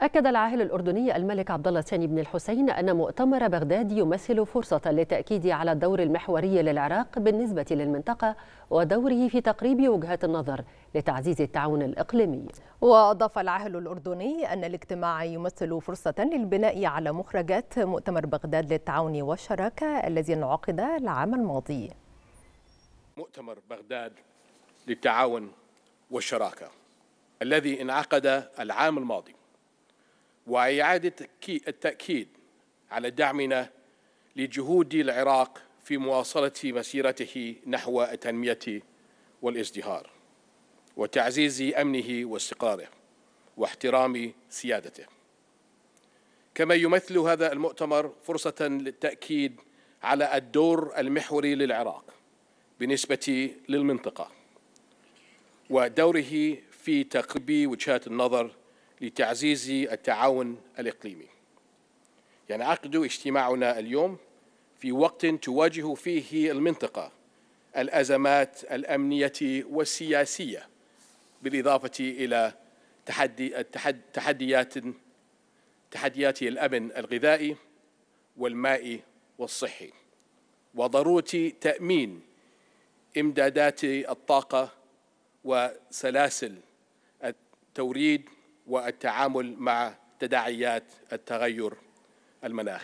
أكد العاهل الأردني الملك عبد الله الثاني بن الحسين أن مؤتمر بغداد يمثل فرصة للتأكيد على الدور المحوري للعراق بالنسبة للمنطقة ودوره في تقريب وجهات النظر لتعزيز التعاون الإقليمي وأضاف العاهل الأردني أن الاجتماع يمثل فرصة للبناء على مخرجات مؤتمر بغداد للتعاون والشراكة الذي انعقد العام الماضي مؤتمر بغداد للتعاون والشراكة الذي انعقد العام الماضي وإعادة التأكيد على دعمنا لجهود العراق في مواصلة مسيرته نحو التنمية والازدهار وتعزيز أمنه واستقراره واحترام سيادته كما يمثل هذا المؤتمر فرصة للتأكيد على الدور المحوري للعراق بالنسبة للمنطقة ودوره في تقريب وجهات النظر لتعزيز التعاون الإقليمي ينعقد يعني اجتماعنا اليوم في وقت تواجه فيه المنطقة الأزمات الأمنية والسياسية بالإضافة إلى تحدي تحديات تحديات الأمن الغذائي والمائي والصحي وضرورة تأمين إمدادات الطاقة وسلاسل التوريد والتعامل مع تداعيات التغير المناخي